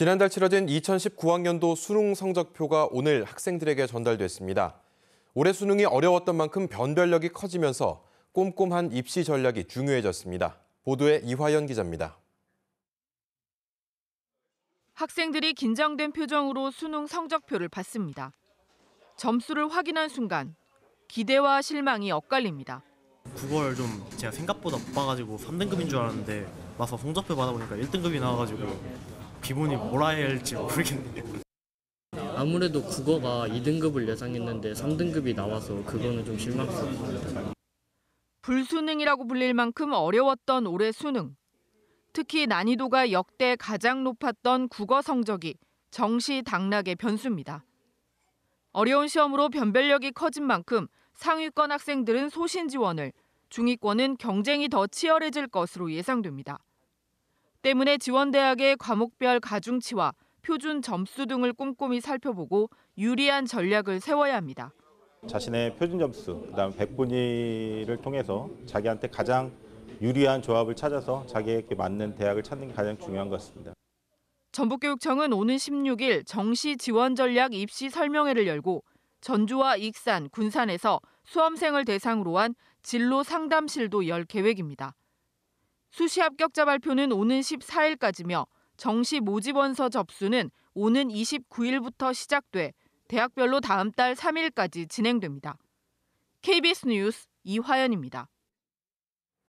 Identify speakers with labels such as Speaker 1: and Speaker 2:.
Speaker 1: 지난달 치러진 2019학년도 수능 성적표가 오늘 학생들에게 전달됐습니다. 올해 수능이 어려웠던 만큼 변별력이 커지면서 꼼꼼한 입시 전략이 중요해졌습니다. 보도에 이화연 기자입니다.
Speaker 2: 학생들이 긴장된 표정으로 수능 성적표를 봤습니다. 점수를 확인한 순간 기대와 실망이 엇갈립니다.
Speaker 1: 국어를 좀 제가 생각보다 못 봐가지고 3등급인 줄 알았는데 와서 성적표 받아보니까 1등급이 나와가지고 기분이 뭐라 야 할지 모르겠네요. 아무래도 국어가 2등급을 예상했는데 3등급이 나와서 그거는 좀 실망스럽습니다.
Speaker 2: 불수능이라고 불릴 만큼 어려웠던 올해 수능. 특히 난이도가 역대 가장 높았던 국어 성적이 정시 당락의 변수입니다. 어려운 시험으로 변별력이 커진 만큼 상위권 학생들은 소신 지원을, 중위권은 경쟁이 더 치열해질 것으로 예상됩니다. 때문에 지원대학의 과목별 가중치와 표준 점수 등을 꼼꼼히 살펴보고 유리한 전략을 세워야 합니다.
Speaker 3: 자신의 표준 점수, 그다음 1분위를 통해서 자기한테 가장 유리한 조합을 찾아서 자기에게 맞는 대학을 찾는 게 가장 중요한 것 같습니다.
Speaker 2: 전북교육청은 오는 16일 정시 지원 전략 입시 설명회를 열고 전주와 익산, 군산에서 수험생을 대상으로 한 진로 상담실도 열 계획입니다. 수시 합격자 발표는 오는 14일까지며 정시 모집원서 접수는 오는 29일부터 시작돼 대학별로 다음 달 3일까지 진행됩니다. KBS 뉴스 이화연입니다.